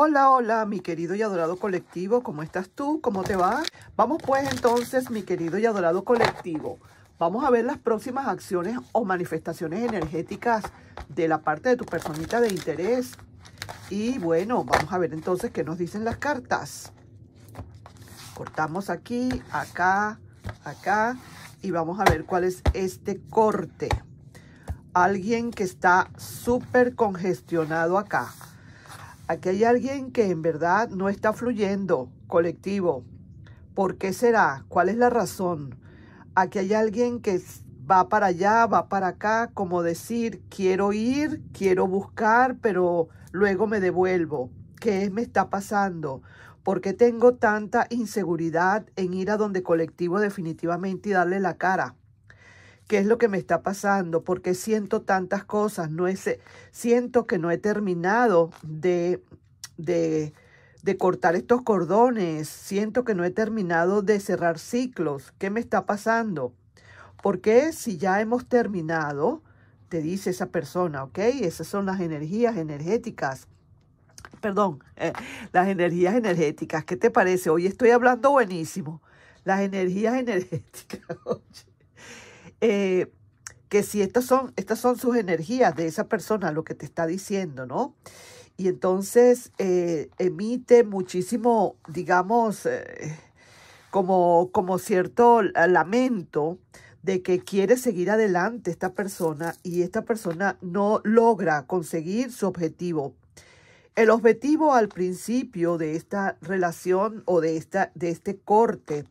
Hola, hola, mi querido y adorado colectivo, ¿cómo estás tú? ¿Cómo te va? Vamos pues entonces, mi querido y adorado colectivo, vamos a ver las próximas acciones o manifestaciones energéticas de la parte de tu personita de interés. Y bueno, vamos a ver entonces qué nos dicen las cartas. Cortamos aquí, acá, acá y vamos a ver cuál es este corte. Alguien que está súper congestionado acá Aquí hay alguien que en verdad no está fluyendo, colectivo. ¿Por qué será? ¿Cuál es la razón? Aquí hay alguien que va para allá, va para acá, como decir, quiero ir, quiero buscar, pero luego me devuelvo. ¿Qué me está pasando? ¿Por qué tengo tanta inseguridad en ir a donde colectivo definitivamente y darle la cara? ¿Qué es lo que me está pasando? ¿Por qué siento tantas cosas? No siento que no he terminado de, de, cortar estos cordones. Siento que no he terminado de cerrar ciclos. ¿Qué me está pasando? Porque si ya hemos terminado, te dice esa persona, ¿ok? Esas son las energías energéticas. Perdón, eh, las energías energéticas. ¿Qué te parece? Hoy estoy hablando buenísimo. Las energías energéticas. Eh, que si estas son, estas son sus energías de esa persona, lo que te está diciendo, ¿no? Y entonces eh, emite muchísimo, digamos, eh, como, como cierto lamento de que quiere seguir adelante esta persona y esta persona no logra conseguir su objetivo. El objetivo al principio de esta relación o de, esta, de este corte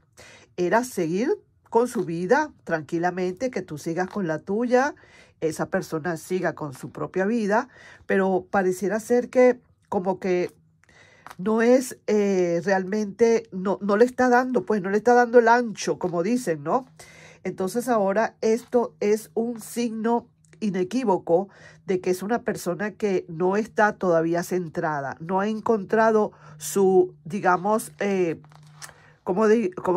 era seguir con su vida tranquilamente, que tú sigas con la tuya, esa persona siga con su propia vida, pero pareciera ser que como que no es eh, realmente, no, no le está dando, pues no le está dando el ancho, como dicen, ¿no? Entonces ahora esto es un signo inequívoco de que es una persona que no está todavía centrada, no ha encontrado su, digamos, eh, como,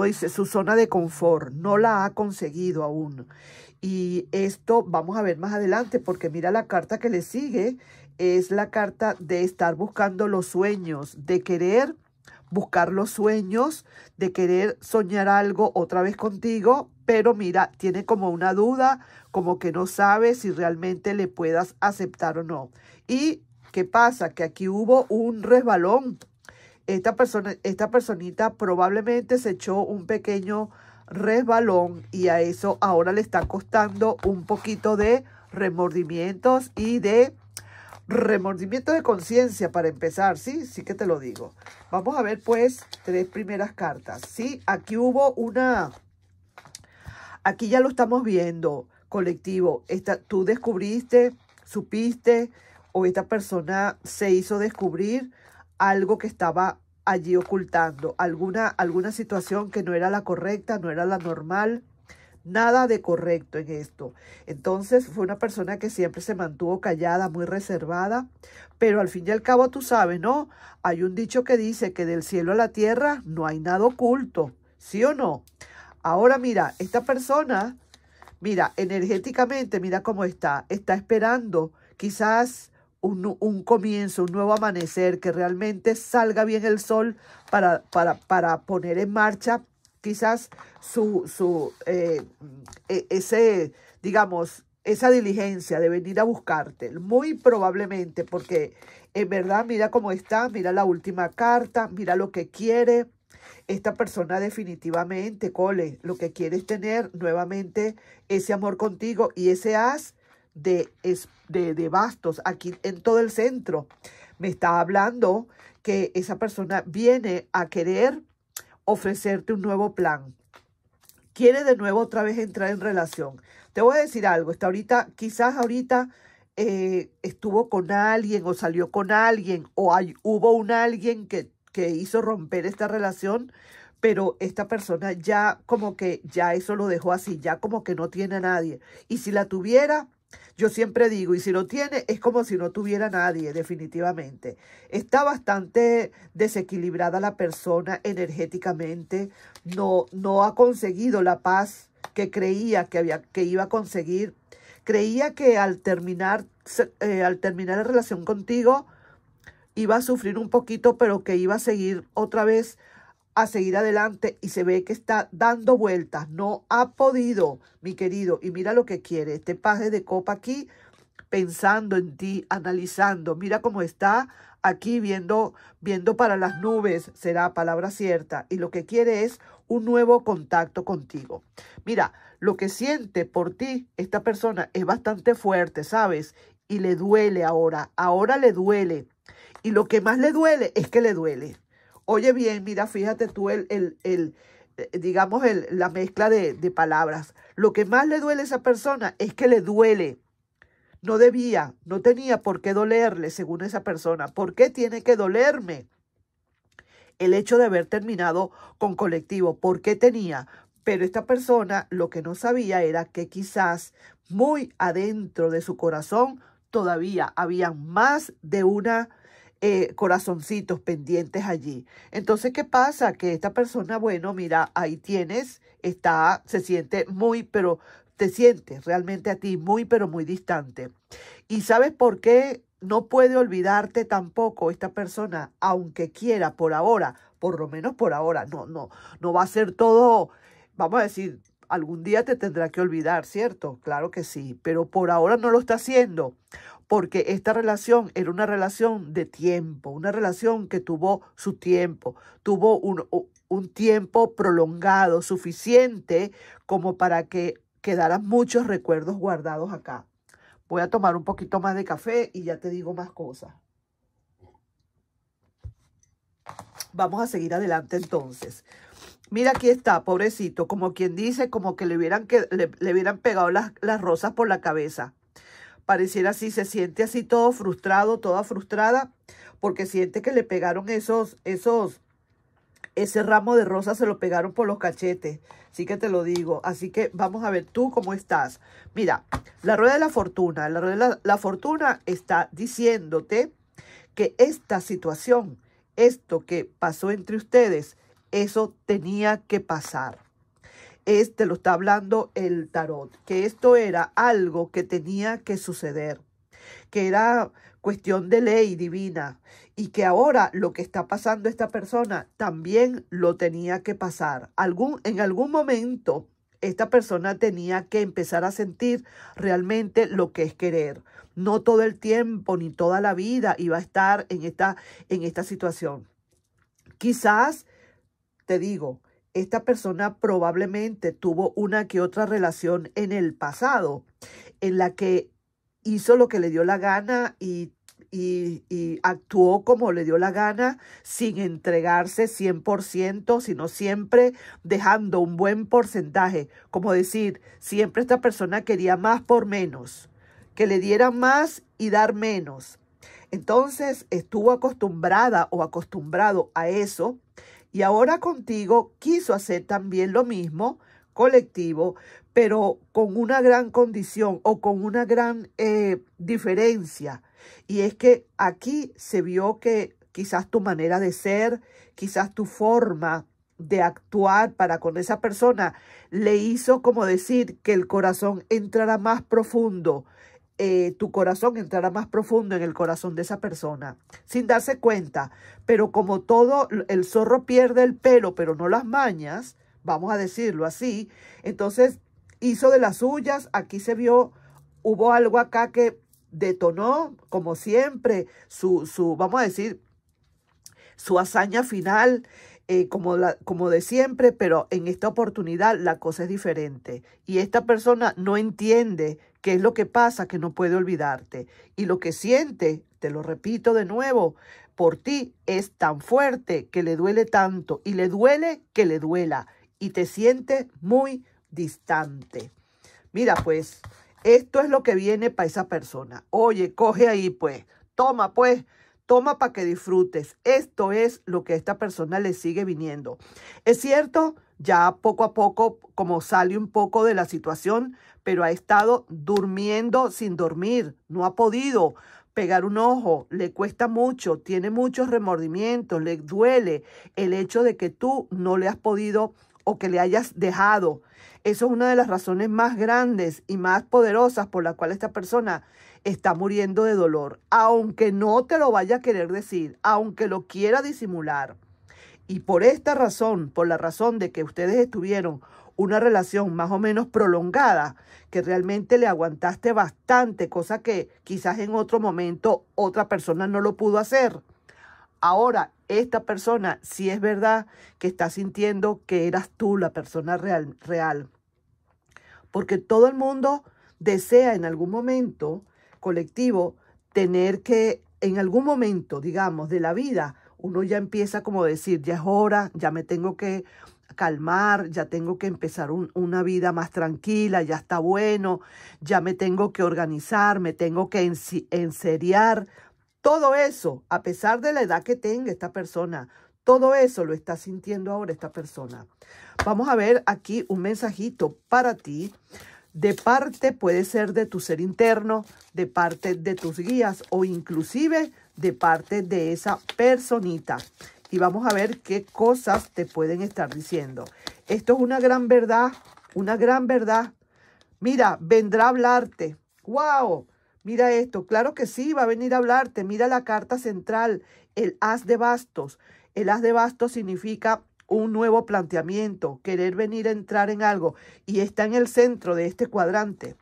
dice, su zona de confort, no la ha conseguido aún. Y esto vamos a ver más adelante, porque mira la carta que le sigue, es la carta de estar buscando los sueños, de querer buscar los sueños, de querer soñar algo otra vez contigo, pero mira, tiene como una duda, como que no sabe si realmente le puedas aceptar o no. ¿Y qué pasa? Que aquí hubo un resbalón esta, persona, esta personita probablemente se echó un pequeño resbalón y a eso ahora le está costando un poquito de remordimientos y de remordimiento de conciencia para empezar, ¿sí? Sí que te lo digo. Vamos a ver pues tres primeras cartas, ¿sí? Aquí hubo una... Aquí ya lo estamos viendo, colectivo. tú descubriste, supiste o esta persona se hizo descubrir algo que estaba allí ocultando alguna, alguna situación que no era la correcta, no era la normal. Nada de correcto en esto. Entonces fue una persona que siempre se mantuvo callada, muy reservada, pero al fin y al cabo tú sabes, ¿no? Hay un dicho que dice que del cielo a la tierra no hay nada oculto, ¿sí o no? Ahora mira, esta persona, mira, energéticamente, mira cómo está, está esperando quizás un, comienzo, un nuevo amanecer, que realmente salga bien el sol para, para, para poner en marcha quizás su, su eh, e, ese, digamos, esa diligencia de venir a buscarte, muy probablemente, porque en verdad mira cómo está, mira la última carta, mira lo que quiere. Esta persona definitivamente, Cole, lo que quiere es tener nuevamente ese amor contigo y ese as de, de, bastos aquí en todo el centro. Me está hablando que esa persona viene a querer ofrecerte un nuevo plan. Quiere de nuevo otra vez entrar en relación. Te voy a decir algo, está ahorita, quizás ahorita eh, estuvo con alguien o salió con alguien o hay, hubo un alguien que, que hizo romper esta relación, pero esta persona ya como que ya eso lo dejó así, ya como que no tiene a nadie. Y si la tuviera, yo siempre digo, y si lo tiene, es como si no tuviera nadie, definitivamente. Está bastante desequilibrada la persona energéticamente, no, no ha conseguido la paz que creía que, había, que iba a conseguir. Creía que al terminar, eh, al terminar la relación contigo iba a sufrir un poquito, pero que iba a seguir otra vez seguir adelante y se ve que está dando vueltas. No ha podido, mi querido. Y mira lo que quiere. Este paje de copa aquí, pensando en ti, analizando. Mira cómo está aquí viendo, viendo para las nubes. Será palabra cierta. Y lo que quiere es un nuevo contacto contigo. Mira, lo que siente por ti esta persona es bastante fuerte, ¿sabes? Y le duele ahora. Ahora le duele. Y lo que más le duele es que le duele. Oye bien, mira, fíjate tú el, el, eh, digamos, el, la mezcla de, de palabras. Lo que más le duele a esa persona es que le duele. No debía, no tenía por qué dolerle, según esa persona. ¿Por qué tiene que dolerme? El hecho de haber terminado con colectivo, ¿por qué tenía? Pero esta persona lo que no sabía era que quizás muy adentro de su corazón todavía había más de una eh, corazoncitos pendientes allí. Entonces, ¿qué pasa? Que esta persona, bueno, mira, ahí tienes, está, se siente muy, pero te sientes realmente a ti muy, pero muy distante. ¿Y sabes por qué no puede olvidarte tampoco esta persona, aunque quiera por ahora, por lo menos por ahora, no, no, no va a ser todo, vamos a decir, algún día te tendrá que olvidar, ¿cierto? Claro que sí, pero por ahora no lo está haciendo, porque esta relación era una relación de tiempo, una relación que tuvo su tiempo, tuvo un, tiempo prolongado suficiente como para que quedaran muchos recuerdos guardados acá. Voy a tomar un poquito más de café y ya te digo más cosas. Vamos a seguir adelante entonces. Mira, aquí está, pobrecito, como quien dice, como que le hubieran, que, le, pegado las rosas por la cabeza pareciera así, se siente así todo frustrado, toda frustrada, porque siente que le pegaron esos, esos, ese ramo de rosa se lo pegaron por los cachetes. Así que te lo digo. Así que vamos a ver tú cómo estás. Mira, la rueda de la fortuna. La rueda de la, la fortuna está diciéndote que esta situación, esto que pasó entre ustedes, eso tenía que pasar. Este lo está hablando el tarot, que esto era algo que tenía que suceder, que era cuestión de ley divina y que ahora lo que está pasando esta persona también lo tenía que pasar. Algún, en algún momento esta persona tenía que empezar a sentir realmente lo que es querer. No todo el tiempo ni toda la vida iba a estar en esta, en esta situación. Quizás, te digo, esta persona probablemente tuvo una que otra relación en el pasado en la que hizo lo que le dio la gana y, actuó como le dio la gana sin entregarse 100%, sino siempre dejando un buen porcentaje. Como decir, siempre esta persona quería más por menos, que le dieran más y dar menos. Entonces estuvo acostumbrada o acostumbrado a eso y ahora contigo quiso hacer también lo mismo colectivo, pero con una gran condición o con una gran eh, diferencia. Y es que aquí se vio que quizás tu manera de ser, quizás tu forma de actuar para con esa persona le hizo como decir que el corazón entrara más profundo eh, tu corazón entrará más profundo en el corazón de esa persona, sin darse cuenta. Pero como todo, el zorro pierde el pelo, pero no las mañas, vamos a decirlo así, entonces hizo de las suyas, aquí se vio, hubo algo acá que detonó, como siempre, su, su vamos a decir, su hazaña final, eh, como, la, como de siempre, pero en esta oportunidad la cosa es diferente. Y esta persona no entiende qué es lo que pasa que no puede olvidarte. Y lo que siente, te lo repito de nuevo, por ti es tan fuerte que le duele tanto y le duele que le duela y te siente muy distante. Mira, pues, esto es lo que viene para esa persona. Oye, coge ahí, pues, toma, pues, toma para que disfrutes. Esto es lo que a esta persona le sigue viniendo. Es cierto, ya poco a poco, como sale un poco de la situación, pero ha estado durmiendo sin dormir, no ha podido pegar un ojo, le cuesta mucho, tiene muchos remordimientos, le duele el hecho de que tú no le has podido o que le hayas dejado. Eso es una de las razones más grandes y más poderosas por la cual esta persona está muriendo de dolor, aunque no te lo vaya a querer decir, aunque lo quiera disimular. Y por esta razón, por la razón de que ustedes estuvieron una relación más o menos prolongada, que realmente le aguantaste bastante, cosa que quizás en otro momento otra persona no lo pudo hacer. Ahora, esta persona sí es verdad que está sintiendo que eras tú la persona real, real. Porque todo el mundo desea en algún momento colectivo tener que, en algún momento, digamos, de la vida, uno ya empieza como decir, ya es hora, ya me tengo que calmar, ya tengo que empezar una vida más tranquila, ya está bueno, ya me tengo que organizar, me tengo que enseriar. Todo eso, a pesar de la edad que tenga esta persona, todo eso lo está sintiendo ahora esta persona. Vamos a ver aquí un mensajito para ti. De parte puede ser de tu ser interno, de parte de tus guías o inclusive de parte de esa personita y vamos a ver qué cosas te pueden estar diciendo. Esto es una gran verdad, una gran verdad. Mira, vendrá a hablarte. ¡Wow! Mira esto, claro que sí, va a venir a hablarte. Mira la carta central, el haz de bastos. El haz de bastos significa un nuevo planteamiento, querer venir a entrar en algo y está en el centro de este cuadrante.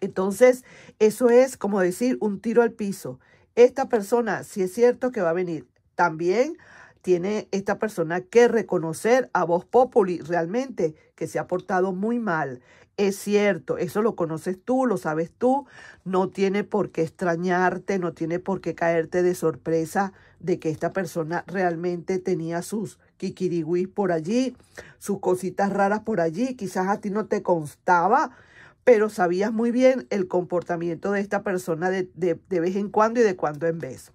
Entonces, eso es como decir un tiro al piso. Esta persona, si es cierto que va a venir también tiene esta persona que reconocer a Vos Populi realmente que se ha portado muy mal. Es cierto, eso lo conoces tú, lo sabes tú, no tiene por qué extrañarte, no tiene por qué caerte de sorpresa de que esta persona realmente tenía sus kikiriguis por allí, sus cositas raras por allí, quizás a ti no te constaba, pero sabías muy bien el comportamiento de esta persona de, de vez en cuando y de cuando en vez.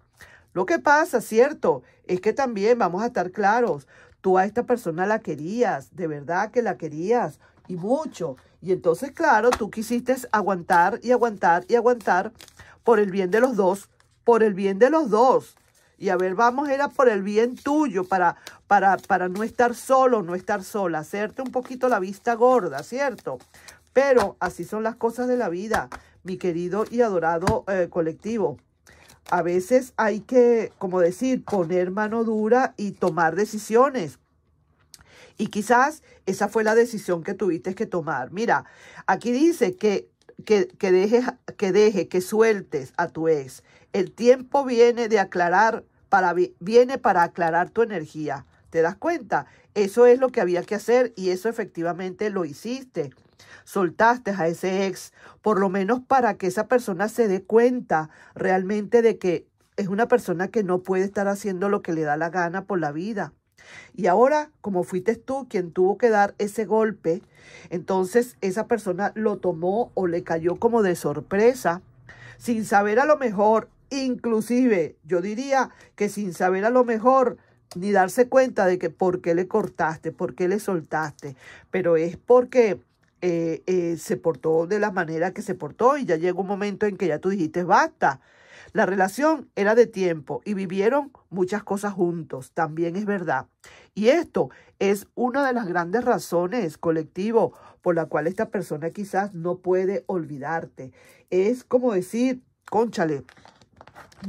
Lo que pasa, cierto, es que también vamos a estar claros. Tú a esta persona la querías, de verdad que la querías, y mucho. Y entonces, claro, tú quisiste aguantar y aguantar y aguantar por el bien de los dos, por el bien de los dos. Y a ver, vamos, era por el bien tuyo, para, para, para no estar solo, no estar sola, hacerte un poquito la vista gorda, ¿cierto? Pero así son las cosas de la vida, mi querido y adorado eh, colectivo a veces hay que, como decir, poner mano dura y tomar decisiones. Y quizás esa fue la decisión que tuviste que tomar. Mira, aquí dice que, que, que, dejes, que deje, que sueltes a tu ex. El tiempo viene de aclarar, para, viene para aclarar tu energía. ¿Te das cuenta? Eso es lo que había que hacer y eso efectivamente lo hiciste. Soltaste a ese ex, por lo menos para que esa persona se dé cuenta realmente de que es una persona que no puede estar haciendo lo que le da la gana por la vida. Y ahora, como fuiste tú quien tuvo que dar ese golpe, entonces esa persona lo tomó o le cayó como de sorpresa, sin saber a lo mejor, inclusive yo diría que sin saber a lo mejor ni darse cuenta de que por qué le cortaste, por qué le soltaste, pero es porque eh, eh, se portó de la manera que se portó y ya llegó un momento en que ya tú dijiste basta. La relación era de tiempo y vivieron muchas cosas juntos, también es verdad. Y esto es una de las grandes razones colectivo por la cual esta persona quizás no puede olvidarte. Es como decir, conchale,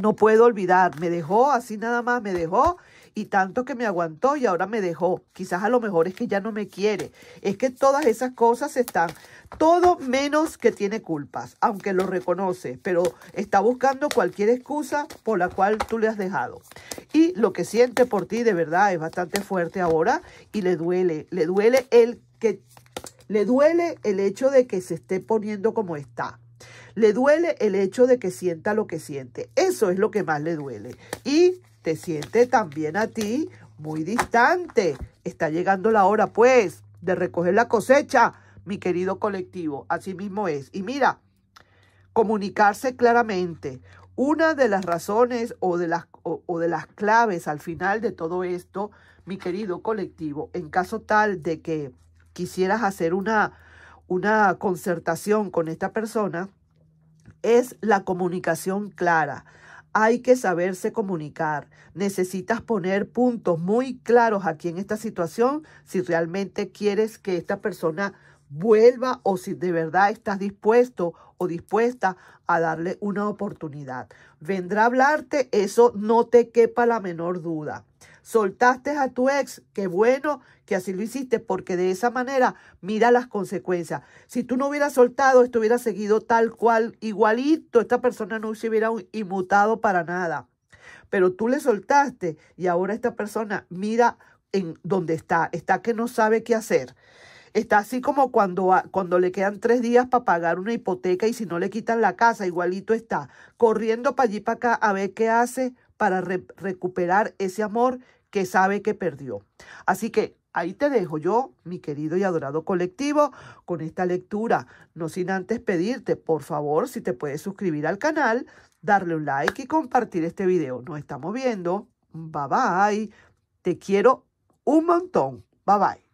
no puedo olvidar, me dejó así nada más, me dejó y tanto que me aguantó y ahora me dejó. Quizás a lo mejor es que ya no me quiere. Es que todas esas cosas están, todo menos que tiene culpas, aunque lo reconoce, pero está buscando cualquier excusa por la cual tú le has dejado. Y lo que siente por ti de verdad es bastante fuerte ahora y le duele, le duele el que le duele el hecho de que se esté poniendo como está. Le duele el hecho de que sienta lo que siente. Eso es lo que más le duele. Y te siente también a ti muy distante. Está llegando la hora, pues, de recoger la cosecha, mi querido colectivo. Así mismo es. Y mira, comunicarse claramente. Una de las razones o de las, de las claves al final de todo esto, mi querido colectivo, en caso tal de que quisieras hacer una, una concertación con esta persona, es la comunicación clara hay que saberse comunicar. Necesitas poner puntos muy claros aquí en esta situación si realmente quieres que esta persona vuelva o si de verdad estás dispuesto o dispuesta a darle una oportunidad. Vendrá a hablarte, eso no te quepa la menor duda soltaste a tu ex, qué bueno que así lo hiciste, porque de esa manera mira las consecuencias. Si tú no hubieras soltado, esto hubiera seguido tal cual, igualito, esta persona no se hubiera inmutado para nada. Pero tú le soltaste y ahora esta persona mira en dónde está, está que no sabe qué hacer. Está así como cuando, cuando le quedan tres días para pagar una hipoteca y si no le quitan la casa, igualito está, corriendo para allí para acá a ver qué hace para recuperar ese amor que sabe que perdió. Así que ahí te dejo yo, mi querido y adorado colectivo, con esta lectura. No sin antes pedirte, por favor, si te puedes suscribir al canal, darle un like y compartir este video. Nos estamos viendo. Bye bye. Te quiero un montón. Bye bye.